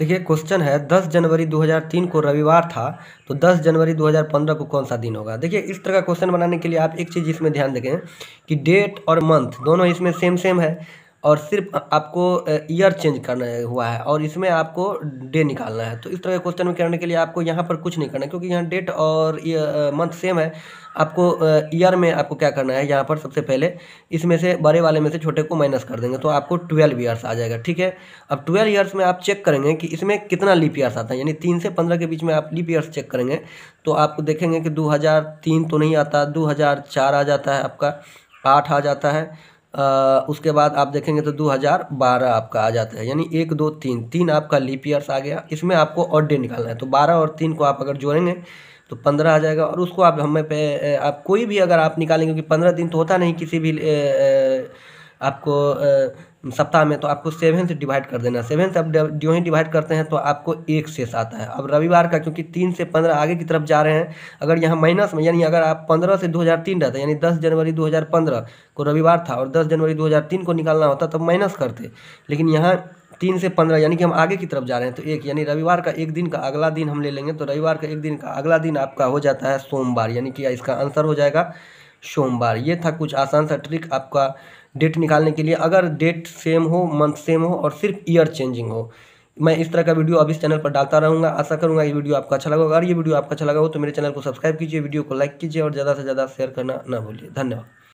देखिए क्वेश्चन है 10 जनवरी 2003 को रविवार था तो 10 जनवरी 2015 को कौन सा दिन होगा देखिए इस तरह का क्वेश्चन बनाने के लिए आप एक चीज़ इसमें ध्यान देखें कि डेट और मंथ दोनों इसमें सेम सेम है और सिर्फ आपको ईयर चेंज करना हुआ है और इसमें आपको डे निकालना है तो इस तरह के क्वेश्चन में करने के लिए आपको यहाँ पर कुछ नहीं करना है क्योंकि यहाँ डेट और मंथ सेम है आपको ईयर में आपको क्या करना है यहाँ पर सबसे पहले इसमें से बड़े वाले में से छोटे को माइनस कर देंगे तो आपको ट्वेल्व ईयर्स आ जाएगा ठीक है अब ट्वेल्व ईयर्स में आप चेक करेंगे कि इसमें कितना लीप ईयर्स आता है यानी तीन से पंद्रह के बीच में आप लीप ईयर्स चेक करेंगे तो आपको देखेंगे कि दो तो नहीं आता दो आ जाता है आपका आठ आ जाता है आ, उसके बाद आप देखेंगे तो 2012 आपका आ जाता है यानी एक दो तीन तीन आपका लीप ईयर्स आ गया इसमें आपको और डे निकालना है तो 12 और तीन को आप अगर जोड़ेंगे तो 15 आ जाएगा और उसको आप हमें पे आप कोई भी अगर आप निकालेंगे क्योंकि 15 दिन तो होता नहीं किसी भी ए, ए, आपको सप्ताह में तो आपको सेवन से डिवाइड कर देना सेवन से आप जो ही डिवाइड करते हैं तो आपको एक शेष आता है अब रविवार का क्योंकि तीन से पंद्रह आगे की तरफ जा रहे हैं अगर यहाँ माइनस में यानी अगर आप पंद्रह से दो हज़ार तीन रहते यानी दस जनवरी दो हज़ार पंद्रह को रविवार था और दस जनवरी दो हज़ार तीन को निकालना होता तब माइनस करते लेकिन यहाँ तीन से पंद्रह यानी कि हम आगे की तरफ जा रहे हैं तो एक यानी रविवार का एक दिन का अगला दिन हम ले लेंगे तो रविवार का एक दिन का अगला दिन आपका हो जाता है सोमवार यानी कि इसका आंसर हो जाएगा सोमवार ये था कुछ आसान सा ट्रिक आपका डेट निकालने के लिए अगर डेट सेम हो मंथ सेम हो और सिर्फ ईयर चेंजिंग हो मैं इस तरह का वीडियो अब इस चैनल पर डालता रहूँगा आशा करूँगा ये वीडियो आपका अच्छा लगा अगर ये वीडियो आपका अच्छा लगा हो तो मेरे चैनल को सब्सक्राइब कीजिए वीडियो को लाइक कीजिए और ज़्यादा से ज़्यादा शेयर करना ना भूलिए धन्यवाद